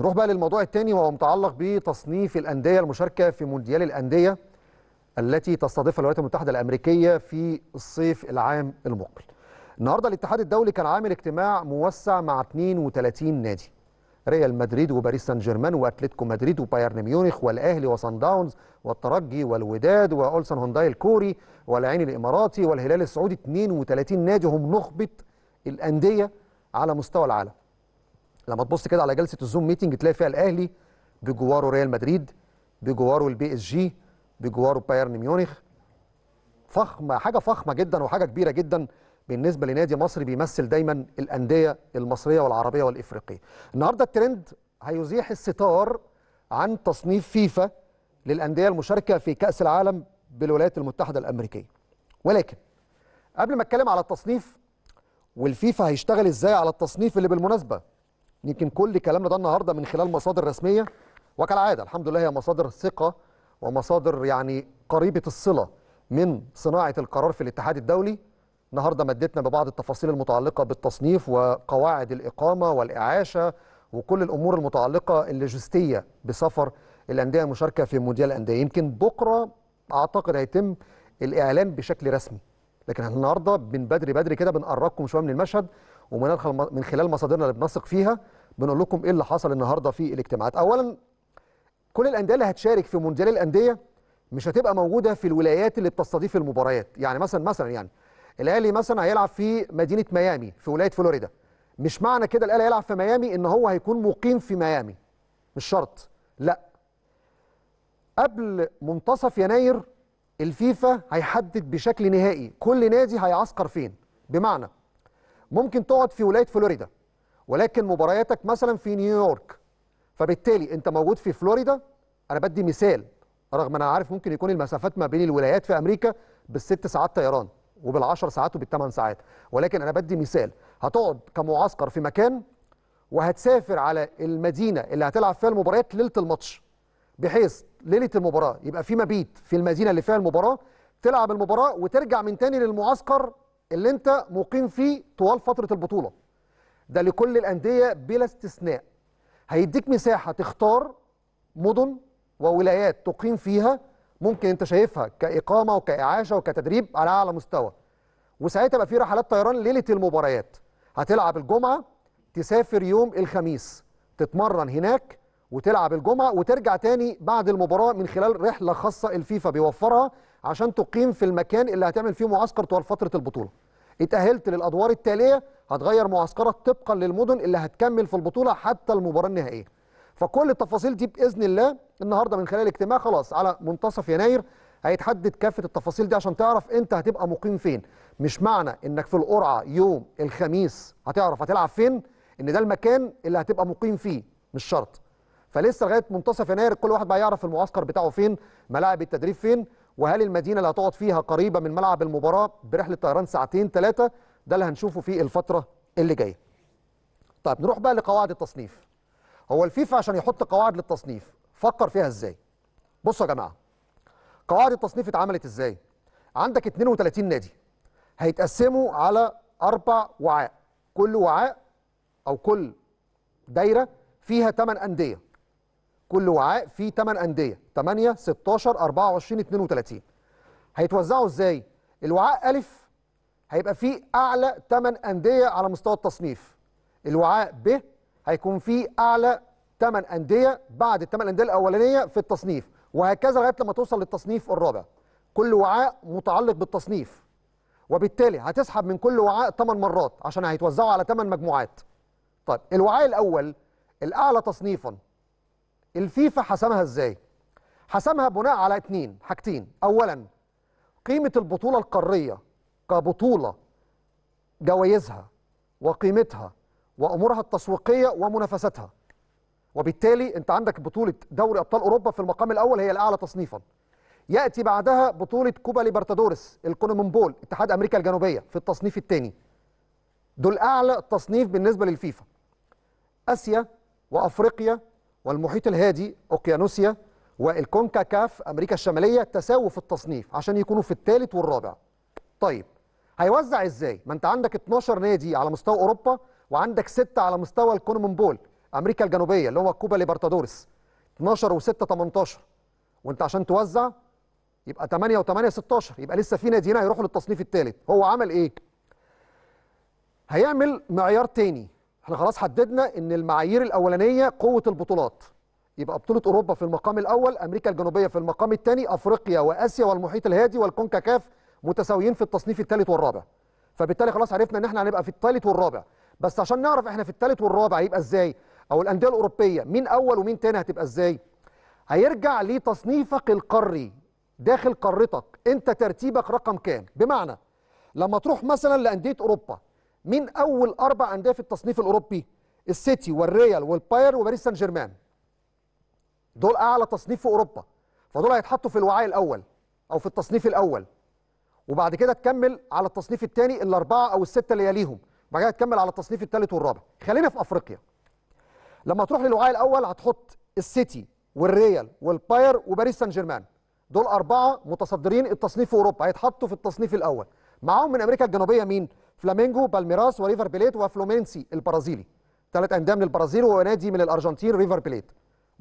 نروح بقى للموضوع الثاني وهو متعلق بتصنيف الأندية المشاركة في مونديال الأندية التي تستضيفها الولايات المتحدة الأمريكية في الصيف العام المقبل النهاردة الاتحاد الدولي كان عامل اجتماع موسع مع 32 نادي ريال مدريد وباريس سان جيرمان واتلتيكو مدريد وبايرن ميونخ والاهلي وصن داونز والترجي والوداد واولسن هونداي الكوري والعين الاماراتي والهلال السعودي 32 نادي هم نخبه الانديه على مستوى العالم لما تبص كده على جلسه الزوم ميتنج تلاقي فيها الاهلي بجواره ريال مدريد بجواره البي اس جي بجواره بايرن ميونخ فخمه حاجه فخمه جدا وحاجه كبيره جدا بالنسبه لنادي مصر بيمثل دايما الانديه المصريه والعربيه والافريقيه. النهارده الترند هيزيح الستار عن تصنيف فيفا للانديه المشاركه في كاس العالم بالولايات المتحده الامريكيه. ولكن قبل ما اتكلم على التصنيف والفيفا هيشتغل ازاي على التصنيف اللي بالمناسبه يمكن كل كلامنا ده النهارده من خلال مصادر رسميه وكالعاده الحمد لله هي مصادر ثقه ومصادر يعني قريبه الصله من صناعه القرار في الاتحاد الدولي النهارده مدتنا ببعض التفاصيل المتعلقه بالتصنيف وقواعد الاقامه والاعاشه وكل الامور المتعلقه اللوجستيه بسفر الانديه المشاركه في مونديال الانديه يمكن بكره اعتقد هيتم الاعلان بشكل رسمي لكن احنا النهارده من بدري بدري كده بنقربكم شويه من المشهد ومن من خلال مصادرنا اللي بنثق فيها بنقول لكم ايه اللي حصل النهارده في الاجتماعات اولا كل الانديه اللي هتشارك في مونديال الانديه مش هتبقى موجوده في الولايات اللي بتستضيف المباريات يعني مثلا مثلا يعني الاهلي مثلا هيلعب في مدينه ميامي في ولايه فلوريدا مش معنى كده الاهلي هيلعب في ميامي ان هو هيكون مقيم في ميامي مش شرط لا قبل منتصف يناير الفيفا هيحدد بشكل نهائي كل نادي هيعسكر فين بمعنى ممكن تقعد في ولايه فلوريدا ولكن مبارياتك مثلا في نيويورك فبالتالي انت موجود في فلوريدا انا بدي مثال رغم انا عارف ممكن يكون المسافات ما بين الولايات في امريكا بالست ساعات طيران وبالعشر ساعات وبالثمان ساعات ولكن انا بدي مثال هتقعد كمعسكر في مكان وهتسافر على المدينه اللي هتلعب فيها المباريات ليله الماتش بحيث ليله المباراه يبقى في مبيت في المدينه اللي فيها المباراه تلعب المباراه وترجع من تاني للمعسكر اللي انت مقيم فيه طوال فتره البطوله ده لكل الانديه بلا استثناء هيديك مساحه تختار مدن وولايات تقيم فيها ممكن انت شايفها كاقامه وكاعاشه وكتدريب على اعلى مستوى وساعتها بقى في رحلات طيران ليله المباريات هتلعب الجمعه تسافر يوم الخميس تتمرن هناك وتلعب الجمعه وترجع تاني بعد المباراه من خلال رحله خاصه الفيفا بيوفرها عشان تقيم في المكان اللي هتعمل فيه معسكر طوال فتره البطوله اتاهلت للادوار التاليه هتغير معسكرك طبقا للمدن اللي هتكمل في البطوله حتى المباراه النهائيه فكل التفاصيل دي باذن الله النهارده من خلال اجتماع خلاص على منتصف يناير هيتحدد كافه التفاصيل دي عشان تعرف انت هتبقى مقيم فين مش معنى انك في القرعه يوم الخميس هتعرف هتلعب فين ان ده المكان اللي هتبقى مقيم فيه مش شرط فلسه لغايه منتصف يناير كل واحد بقى يعرف المعسكر بتاعه فين ملاعب التدريب فين وهل المدينه اللي هتقعد فيها قريبه من ملعب المباراه برحله طيران ساعتين ثلاثه ده اللي هنشوفه في الفتره اللي جايه طيب نروح بقى لقواعد التصنيف هو الفيفا عشان يحط قواعد للتصنيف فكر فيها ازاي بصوا يا جماعه قواعد التصنيف اتعملت ازاي عندك 32 نادي هيتقسموا على اربع وعاء كل وعاء او كل دايره فيها 8 انديه كل وعاء فيه 8 انديه 8 16 24 32 هيتوزعوا ازاي الوعاء الف هيبقى فيه اعلى 8 انديه على مستوى التصنيف الوعاء ب هيكون فيه اعلى 8 انديه بعد ال 8 انديه الاولانيه في التصنيف وهكذا لغايه لما توصل للتصنيف الرابع كل وعاء متعلق بالتصنيف وبالتالي هتسحب من كل وعاء 8 مرات عشان هيتوزعوا على 8 مجموعات طيب الوعاء الاول الاعلى تصنيفا الفيفا حسمها ازاي حسمها بناء على اتنين حاجتين اولا قيمه البطوله القاريه كبطوله جوائزها وقيمتها وامورها التسويقيه ومنافستها وبالتالي انت عندك بطوله دوري ابطال اوروبا في المقام الاول هي الاعلى تصنيفا ياتي بعدها بطوله كوبا ليبرتادورس الكونمبول اتحاد امريكا الجنوبيه في التصنيف الثاني دول اعلى تصنيف بالنسبه للفيفا اسيا وافريقيا والمحيط الهادي اوكيانوسيا والكونكاكاف امريكا الشماليه تساووا في التصنيف عشان يكونوا في الثالث والرابع. طيب هيوزع ازاي؟ ما انت عندك 12 نادي على مستوى اوروبا وعندك سته على مستوى الكونمون بول امريكا الجنوبيه اللي هو كوبا ليبرتادورس 12 و6 18 وانت عشان توزع يبقى 8 و8 16 يبقى لسه في نادي هنا هيروحوا للتصنيف الثالث هو عمل ايه؟ هيعمل معيار ثاني احنا خلاص حددنا ان المعايير الاولانيه قوه البطولات يبقى بطوله اوروبا في المقام الاول امريكا الجنوبيه في المقام الثاني افريقيا واسيا والمحيط الهادي والكونكاكاف متساويين في التصنيف الثالث والرابع فبالتالي خلاص عرفنا ان احنا هنبقى في الثالث والرابع بس عشان نعرف احنا في الثالث والرابع يبقى ازاي او الانديه الاوروبيه مين اول ومين ثاني هتبقى ازاي هيرجع لتصنيفك القاري داخل قارتك انت ترتيبك رقم كام بمعنى لما تروح مثلا لانديه اوروبا مين اول اربع انديه في التصنيف الاوروبي السيتي والريال والباير وباريس سان جيرمان دول اعلى تصنيف في اوروبا فدول هيتحطوا في الوعاء الاول او في التصنيف الاول وبعد كده تكمل على التصنيف الثاني الاربعه او السته اللي يليهم وبعد كده تكمل على التصنيف الثالث والرابع خلينا في افريقيا لما تروح للوعاء الاول هتحط السيتي والريال والباير وباريس سان جيرمان دول اربعه متصدرين التصنيف في اوروبا هيتحطوا في التصنيف الاول معاهم من امريكا الجنوبيه مين فلامينجو بالميراس وريفر بليت وفلومينسي البرازيلي ثلاث انديه من البرازيل ونادي من الارجنتين ريفر بليت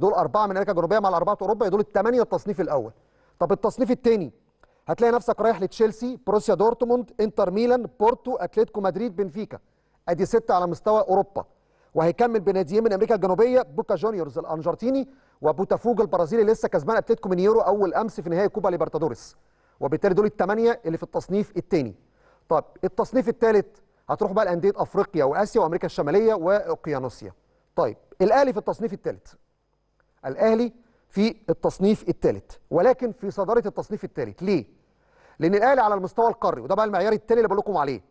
دول اربعه من امريكا الجنوبيه مع الاربعه اوروبا دول الثمانيه التصنيف الاول طب التصنيف الثاني هتلاقي نفسك رايح لتشيلسي بروسيا دورتموند انتر ميلان بورتو اتلتيكو مدريد بنفيكا ادي سته على مستوى اوروبا وهيكمل بناديين من امريكا الجنوبيه بوكا جونيورز الارجنتيني وبوتافوجو البرازيلي لسه كسبان اتلتيكو مينيرو اول امس في نهائي كوبا ليبرتادوريس وبالتالي دول الثمانيه اللي في التصنيف الثاني طب التصنيف الثالث هتروح بقى لانديه افريقيا واسيا وامريكا الشماليه واوقيانوسيا طيب الاهلي في التصنيف الثالث الاهلي في التصنيف الثالث ولكن في صداره التصنيف الثالث ليه لان الاهلي على المستوى القاري وده بقى المعيار الثاني اللي بقول لكم عليه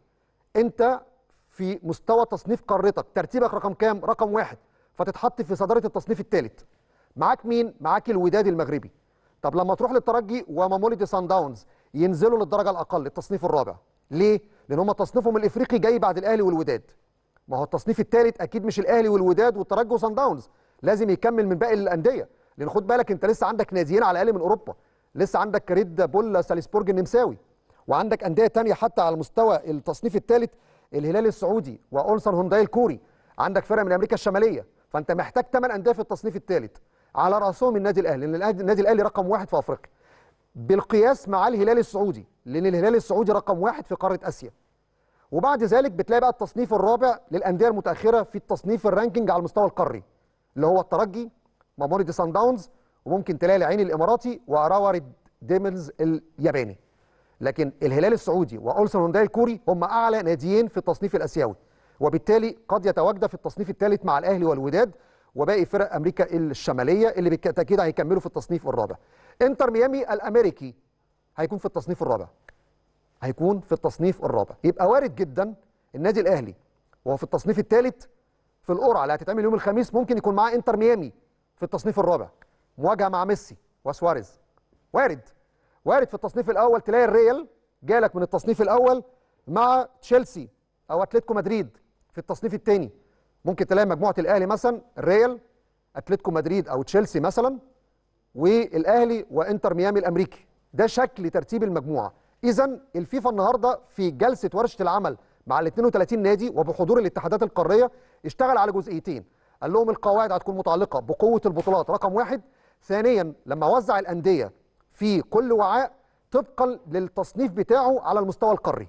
انت في مستوى تصنيف قارتك ترتيبك رقم كام رقم واحد فتتحط في صداره التصنيف الثالث معاك مين معاك الوداد المغربي طب لما تروح للترجي ومامولدي سان داونز ينزلوا للدرجه الاقل التصنيف الرابع ليه؟ لان هم تصنيفهم الافريقي جاي بعد الاهلي والوداد ما هو التصنيف الثالث اكيد مش الاهلي والوداد والترجي وصن داونز لازم يكمل من باقي الانديه لان خد بالك انت لسه عندك ناديين على الاقل من اوروبا لسه عندك ريد بول ساليسبورج النمساوي وعندك انديه ثانيه حتى على مستوى التصنيف الثالث الهلال السعودي واولسن هونداي الكوري عندك فرق من امريكا الشماليه فانت محتاج ثمان انديه في التصنيف الثالث على راسهم النادي الاهلي لان النادي الاهلي رقم واحد في افريقيا بالقياس مع الهلال السعودي لأن الهلال السعودي رقم واحد في قارة آسيا وبعد ذلك بتلاقي بقى التصنيف الرابع للأندية المتأخرة في التصنيف الرانكينج على المستوى القاري اللي هو الترجي ماموريدي سان داونز وممكن تلاقي العين الإماراتي وأراوري ديملز الياباني لكن الهلال السعودي وأولسن هونداي الكوري هم أعلى ناديين في التصنيف الآسيوي وبالتالي قد يتواجد في التصنيف الثالث مع الأهلي والوداد وباقي فرق أمريكا الشمالية اللي بالتأكيد هيكملوا في التصنيف الرابع انتر ميامي الامريكي هيكون في التصنيف الرابع هيكون في التصنيف الرابع يبقى وارد جدا النادي الاهلي وهو في التصنيف الثالث في القرعه اللي هتتعمل يوم الخميس ممكن يكون معاه انتر ميامي في التصنيف الرابع مواجهه مع ميسي وسواريز وارد وارد في التصنيف الاول تلاقي الريال جالك من التصنيف الاول مع تشيلسي او اتلتيكو مدريد في التصنيف الثاني ممكن تلاقي مجموعه الاهلي مثلا الريال اتلتيكو مدريد او تشيلسي مثلا والاهلي وانتر ميامي الامريكي ده شكل ترتيب المجموعه اذا الفيفا النهارده في جلسه ورشه العمل مع ال 32 نادي وبحضور الاتحادات القاريه اشتغل على جزئيتين قال لهم القواعد هتكون متعلقه بقوه البطولات رقم واحد ثانيا لما وزع الانديه في كل وعاء طبقا للتصنيف بتاعه على المستوى القاري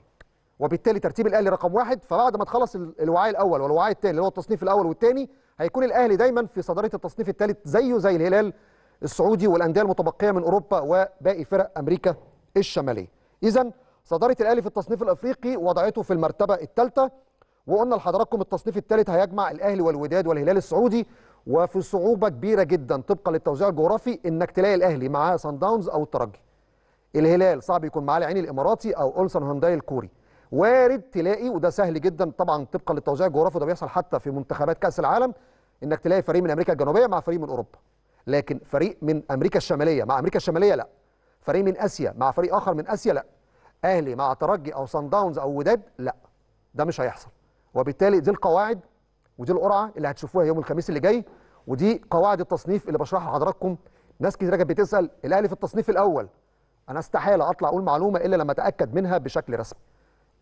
وبالتالي ترتيب الاهلي رقم واحد فبعد ما تخلص الوعاء الاول والوعاء الثاني اللي هو التصنيف الاول والثاني هيكون الاهلي دايما في صداره التصنيف الثالث زيه زي الهلال السعودي والانديه المتبقيه من اوروبا وباقي فرق امريكا الشماليه. اذا صداره الاهلي في التصنيف الافريقي وضعته في المرتبه الثالثه وقلنا لحضراتكم التصنيف الثالث هيجمع الاهلي والوداد والهلال السعودي وفي صعوبه كبيره جدا طبقا للتوزيع الجغرافي انك تلاقي الاهلي معاه سان داونز او الترجي. الهلال صعب يكون معاه العين الاماراتي او اولسن هونداي الكوري. وارد تلاقي وده سهل جدا طبعا طبقا للتوزيع الجغرافي ده بيحصل حتى في منتخبات كاس العالم انك تلاقي فريق من امريكا الجنوبيه مع فريق من اوروبا. لكن فريق من امريكا الشماليه مع امريكا الشماليه لا فريق من اسيا مع فريق اخر من اسيا لا اهلي مع ترجي او صن داونز او وداد لا ده مش هيحصل وبالتالي دي القواعد ودي القرعه اللي هتشوفوها يوم الخميس اللي جاي ودي قواعد التصنيف اللي بشرحها لحضراتكم ناس كتير كانت بتسال الاهلي في التصنيف الاول انا استحاله اطلع اقول معلومه الا لما اتاكد منها بشكل رسمي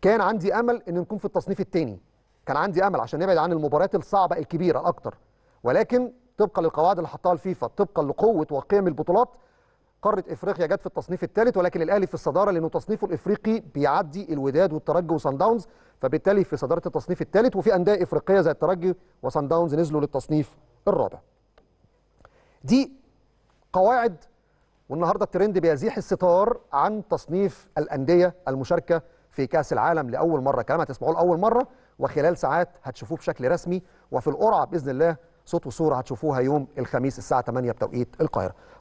كان عندي امل ان نكون في التصنيف الثاني كان عندي امل عشان نبعد عن المباريات الصعبه الكبيره اكتر ولكن طبقا للقواعد اللي حطها الفيفا طبقا لقوه وقيم البطولات قاره افريقيا جت في التصنيف الثالث ولكن الاهلي في الصداره لانه تصنيفه الافريقي بيعدي الوداد والترجي وصن داونز فبالتالي في صداره التصنيف الثالث وفي انديه افريقيه زي الترجي وصن داونز نزلوا للتصنيف الرابع. دي قواعد والنهارده الترند بيزيح الستار عن تصنيف الانديه المشاركه في كاس العالم لاول مره كلام هتسمعوه لاول مره وخلال ساعات هتشوفوه بشكل رسمي وفي القرعه باذن الله صوت وصوره هتشوفوها يوم الخميس الساعه 8 بتوقيت القاهره